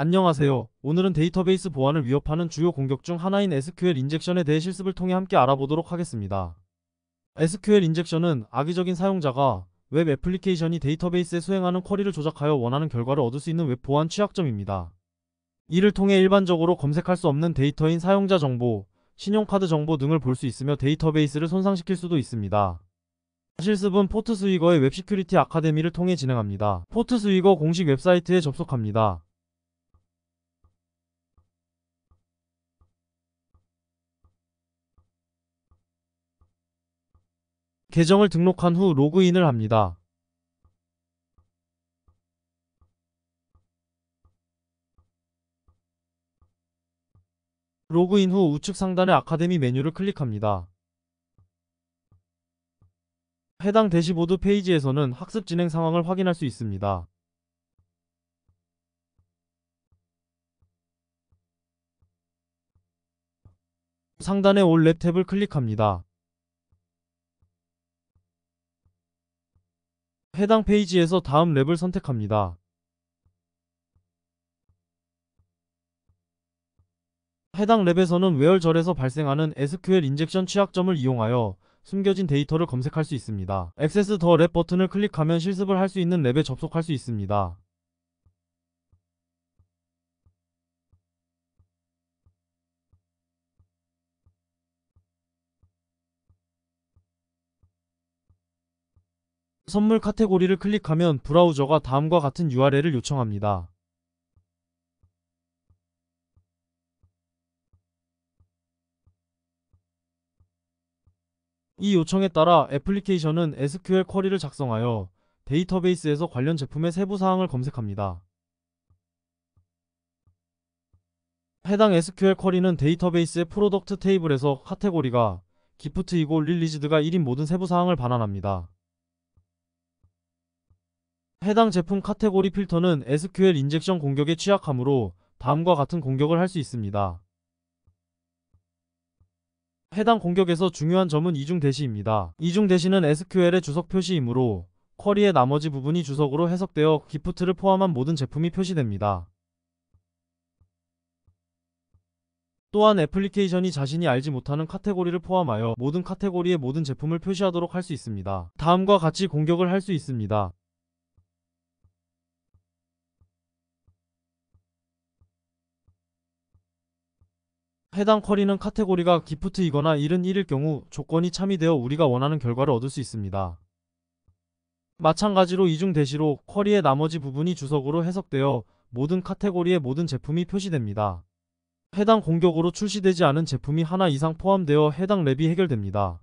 안녕하세요. 오늘은 데이터베이스 보안을 위협하는 주요 공격 중 하나인 SQL 인젝션에 대해 실습을 통해 함께 알아보도록 하겠습니다. SQL 인젝션은 악의적인 사용자가 웹 애플리케이션이 데이터베이스에 수행하는 쿼리를 조작하여 원하는 결과를 얻을 수 있는 웹 보안 취약점입니다. 이를 통해 일반적으로 검색할 수 없는 데이터인 사용자 정보, 신용카드 정보 등을 볼 수 있으며 데이터베이스를 손상시킬 수도 있습니다. 실습은 포트 스위거의 웹시큐리티 아카데미를 통해 진행합니다. 포트 스위거 공식 웹사이트에 접속합니다. 계정을 등록한 후 로그인을 합니다. 로그인 후 우측 상단의 아카데미 메뉴를 클릭합니다. 해당 대시보드 페이지에서는 학습 진행 상황을 확인할 수 있습니다. 상단의 올랩 탭을 클릭합니다. 해당 페이지에서 다음 랩을 선택합니다. 해당 랩에서는 웨얼절에서 발생하는 SQL 인젝션 취약점을 이용하여 숨겨진 데이터를 검색할 수 있습니다. 액세스 더랩 버튼을 클릭하면 실습을 할 수 있는 랩에 접속할 수 있습니다. 선물 카테고리를 클릭하면 브라우저가 다음과 같은 URL을 요청합니다. 이 요청에 따라 애플리케이션은 SQL 쿼리를 작성하여 데이터베이스에서 관련 제품의 세부 사항을 검색합니다. 해당 SQL 쿼리는 데이터베이스의 프로덕트 테이블에서 카테고리가 기프트 이고 릴리즈드가 1인 모든 세부 사항을 반환합니다. 해당 제품 카테고리 필터는 SQL 인젝션 공격에 취약하므로 다음과 같은 공격을 할 수 있습니다. 해당 공격에서 중요한 점은 이중 대시입니다. 이중 대시는 SQL의 주석 표시이므로 쿼리의 나머지 부분이 주석으로 해석되어 기프트를 포함한 모든 제품이 표시됩니다. 또한 애플리케이션이 자신이 알지 못하는 카테고리를 포함하여 모든 카테고리의 모든 제품을 표시하도록 할 수 있습니다. 다음과 같이 공격을 할 수 있습니다. 해당 쿼리는 카테고리가 기프트이거나 1은 1일 경우 조건이 참이되어 우리가 원하는 결과를 얻을 수 있습니다. 마찬가지로 이중 대시로 쿼리의 나머지 부분이 주석으로 해석되어 모든 카테고리의 모든 제품이 표시됩니다. 해당 공격으로 출시되지 않은 제품이 하나 이상 포함되어 해당 랩이 해결됩니다.